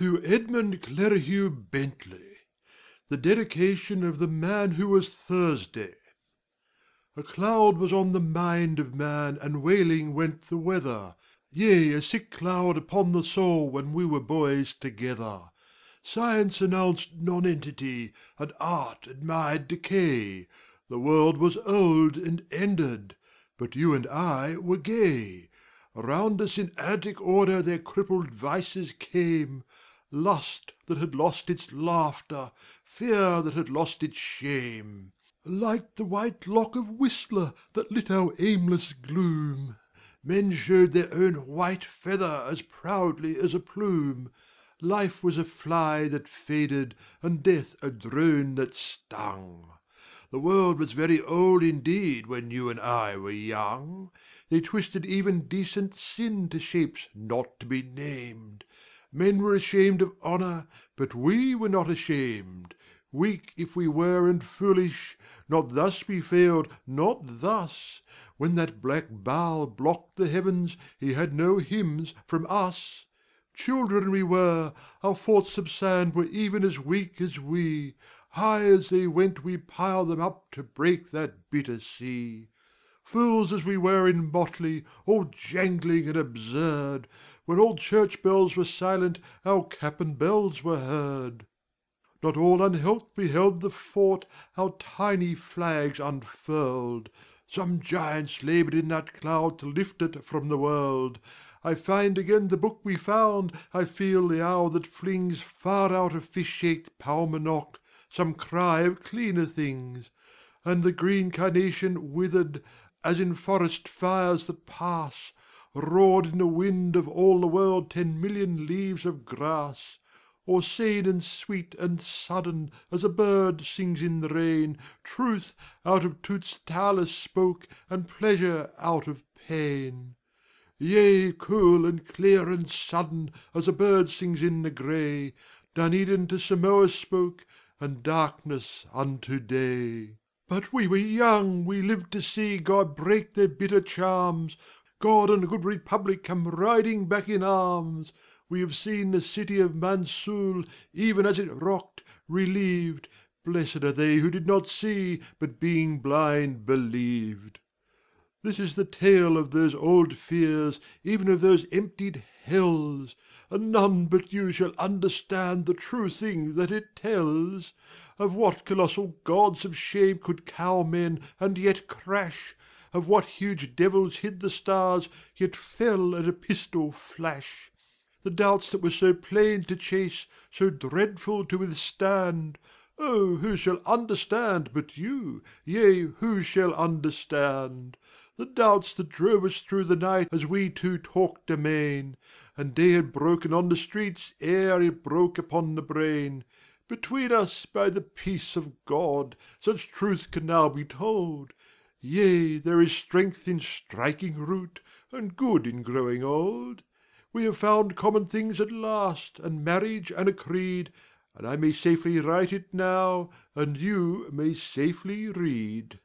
To Edmund Clerihew Bentley, the dedication of The Man Who Was Thursday. A cloud was on the mind of man, and wailing went the weather, Yea, a sick cloud upon the soul when we were boys together. Science announced nonentity, and art admired decay, The world was old and ended, but you and I were gay. Round us in antic order their crippled vices came lust that had lost its laughter, fear that had lost its shame; like the white lock of Whistler that lit our aimless gloom, men showed their own white feather as proudly as a plume; life was a fly that faded, and death a drone that stung. The world was very old indeed when you and I were young; They twisted even decent sin to shapes not to be named. Men were ashamed of honour, but we were not ashamed. Weak if we were and foolish, not thus we failed, not thus. When that black Baal blocked the heavens, he had no hymns from us. Children we were, our forts of sand were even as weak as we. High as they went we piled them up to break that bitter sea. Fools as we were in motley, all jangling and absurd, When all church bells were silent our cap and bells were heard. Not all unhelped beheld the fort, our tiny flags unfurled, Some giants laboured in that cloud to lift it from the world. I find again the book we found, I feel the owl that flings Far out of fish shaped Paumanok some cry of cleaner things, And the green carnation withered as in forest fires that pass, Roared in the wind of all the world ten million leaves of grass, Or sane and sweet and sudden as a bird sings in the rain, Truth out of Toots Talus spoke and pleasure out of pain. Yea, cool and clear and sudden as a bird sings in the grey, Dunedin to Samoa spoke, and darkness unto day. But we were young, we lived to see God break their bitter charms, God and good Republic come riding back in arms. We have seen the city of Mansoul, even as it rocked, relieved. Blessed are they who did not see, but being blind believed. This is the tale of those old fears, even of those emptied hells, And none but you shall understand the true thing that it tells. Of what colossal gods of shame could cow men, and yet crash, Of what huge devils hid the stars, yet fell at a pistol flash, The doubts that were so plain to chase, so dreadful to withstand, Oh, who shall understand but you? Yea, who shall understand? The doubts that drove us through the night As we two talked amain, And day had broken on the streets Ere it broke upon the brain. Between us, by the peace of God, Such truth can now be told; Yea, there is strength in striking root, And good in growing old. We have found common things at last, And marriage and a creed, And I may safely write it now, And you may safely read.